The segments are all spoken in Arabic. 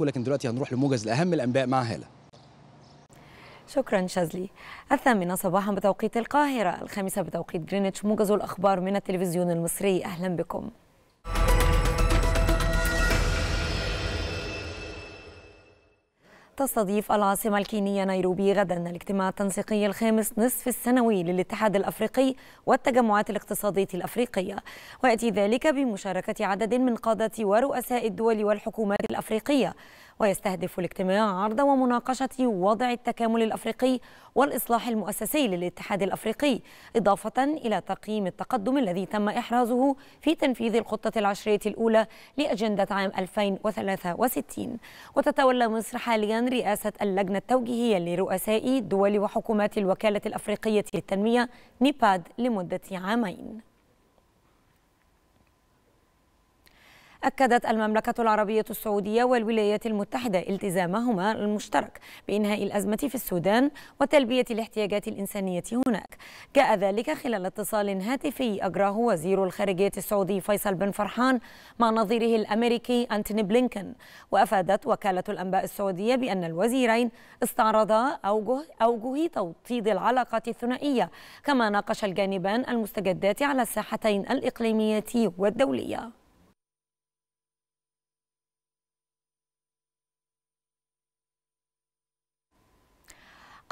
ولكن دلوقتي هنروح لموجز الأهم الأنباء مع هالة شكرا شاذلي الثامنة صباحا بتوقيت القاهرة الخامسة بتوقيت جرينتش موجز الأخبار من التلفزيون المصري أهلا بكم تستضيف العاصمة الكينية نيروبي غدا الاجتماع التنسيقي الخامس نصف السنوي للاتحاد الأفريقي والتجمعات الاقتصادية الأفريقية ويأتي ذلك بمشاركة عدد من قادة ورؤساء الدول والحكومات الأفريقية ويستهدف الاجتماع عرض ومناقشة وضع التكامل الأفريقي والإصلاح المؤسسي للاتحاد الأفريقي إضافة إلى تقييم التقدم الذي تم إحرازه في تنفيذ الخطة العشرية الأولى لأجندة عام 2063 وتتولى مصر حاليا رئاسة اللجنة التوجيهية لرؤساء دول وحكومات الوكالة الأفريقية للتنمية نيباد لمدة عامين أكدت المملكة العربية السعودية والولايات المتحدة التزامهما المشترك بإنهاء الأزمة في السودان وتلبية الاحتياجات الإنسانية هناك جاء ذلك خلال اتصال هاتفي أجراه وزير الخارجية السعودي فيصل بن فرحان مع نظيره الأمريكي أنتوني بلينكن وأفادت وكالة الأنباء السعودية بأن الوزيرين استعرضا أوجه أوجه توطيد العلاقات الثنائية كما ناقش الجانبان المستجدات على الساحتين الإقليمية والدولية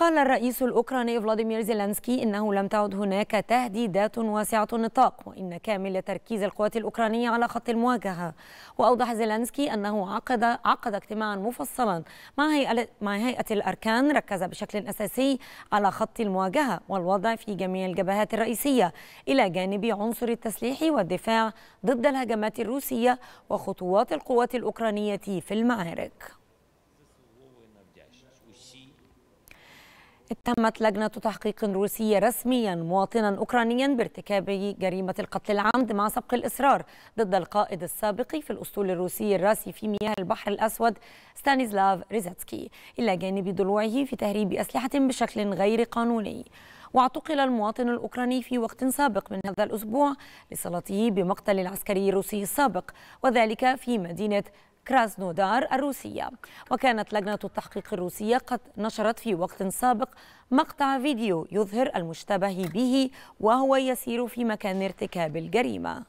قال الرئيس الأوكراني فلاديمير زيلانسكي إنه لم تعد هناك تهديدات واسعة النطاق وإن كامل تركيز القوات الأوكرانية على خط المواجهة وأوضح زيلانسكي أنه عقد عقد اجتماعا مفصلا مع هيئة, مع هيئة الأركان ركز بشكل أساسي على خط المواجهة والوضع في جميع الجبهات الرئيسية إلى جانب عنصر التسليح والدفاع ضد الهجمات الروسية وخطوات القوات الأوكرانية في المعارك اتهمت لجنة تحقيق روسية رسميا مواطنا أوكرانيا بارتكاب جريمة القتل العمد مع سبق الإصرار ضد القائد السابق في الأسطول الروسي الراسي في مياه البحر الأسود ستانيسلاف ريزاتسكي إلى جانب ضلوعه في تهريب أسلحة بشكل غير قانوني واعتقل المواطن الأوكراني في وقت سابق من هذا الأسبوع لصلته بمقتل العسكري الروسي السابق وذلك في مدينة كرازنودار الروسية وكانت لجنة التحقيق الروسية قد نشرت في وقت سابق مقطع فيديو يظهر المشتبه به وهو يسير في مكان ارتكاب الجريمة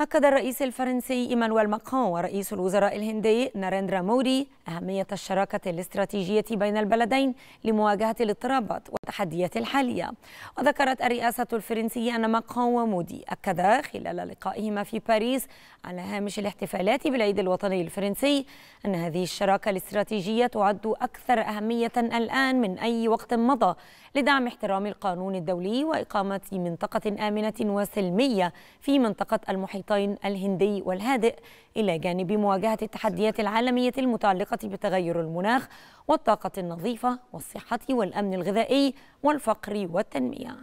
أكد الرئيس الفرنسي إيمانويل ماكرون ورئيس الوزراء الهندي ناريندرا مودي أهمية الشراكة الاستراتيجية بين البلدين لمواجهة الاضطرابات والتحديات الحالية وذكرت الرئاسة الفرنسية أن ماكرون ومودي أكدا خلال لقائهما في باريس على هامش الاحتفالات بالعيد الوطني الفرنسي أن هذه الشراكة الاستراتيجية تعد أكثر أهمية الآن من أي وقت مضى لدعم احترام القانون الدولي وإقامة منطقة آمنة وسلمية في منطقة المحيطين الهندي والهادئ إلى جانب مواجهة التحديات العالمية المتعلقة بتغير المناخ والطاقة النظيفة والصحة والأمن الغذائي والفقر والتنمية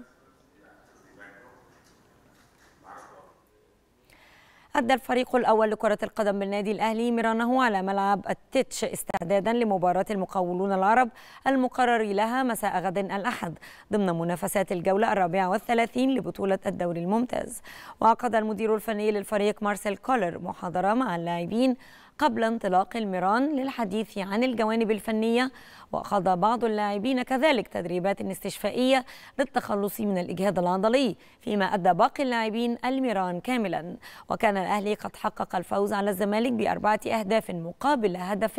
أدى الفريق الأول لكرة القدم بالنادي الأهلي مرانه على ملعب التتش استعدادا لمباراة المقاولون العرب المقرر لها مساء غد الأحد ضمن منافسات الجولة الرابعة والثلاثين لبطولة الدوري الممتاز وعقد المدير الفني للفريق مارسيل كولر محاضرة مع اللاعبين قبل انطلاق الميران للحديث عن الجوانب الفنية وأخذ بعض اللاعبين كذلك تدريبات استشفائية للتخلص من الإجهاد العضلي فيما أدى باقي اللاعبين الميران كاملا وكان الأهلي قد حقق الفوز على الزمالك بأربعة أهداف مقابل هدف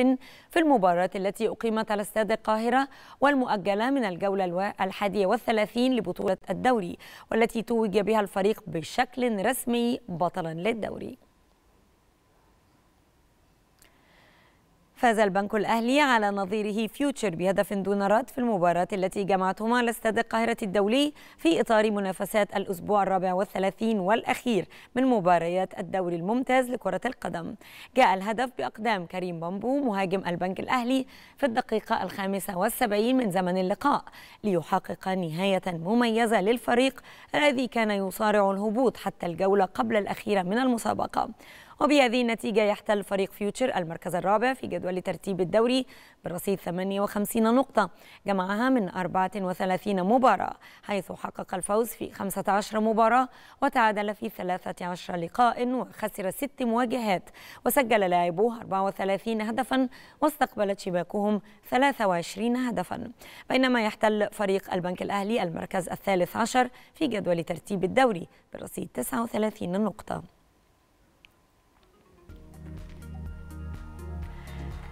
في المباراة التي أقيمت على استاد القاهرة والمؤجلة من الجولة الحادية والثلاثين لبطولة الدوري والتي توج بها الفريق بشكل رسمي بطلا للدوري فاز البنك الأهلي على نظيره فيوتشر بهدف دون رد في المباراة التي جمعتهما على استاد القاهرة الدولي في إطار منافسات الأسبوع الرابع والثلاثين والأخير من مباريات الدوري الممتاز لكرة القدم جاء الهدف بأقدام كريم بامبو مهاجم البنك الأهلي في الدقيقة الخامسة والسبعين من زمن اللقاء ليحقق نهاية مميزة للفريق الذي كان يصارع الهبوط حتى الجولة قبل الأخيرة من المسابقة وبهذه النتيجة يحتل فريق فيوتشر المركز الرابع في جدول ترتيب الدوري برصيد 58 نقطة جمعها من 34 مباراة حيث حقق الفوز في 15 مباراة وتعادل في 13 لقاء وخسر ست مواجهات وسجل لاعبوه 34 هدفا واستقبلت شباكهم 23 هدفا بينما يحتل فريق البنك الأهلي المركز الثالث عشر في جدول ترتيب الدوري برصيد 39 نقطة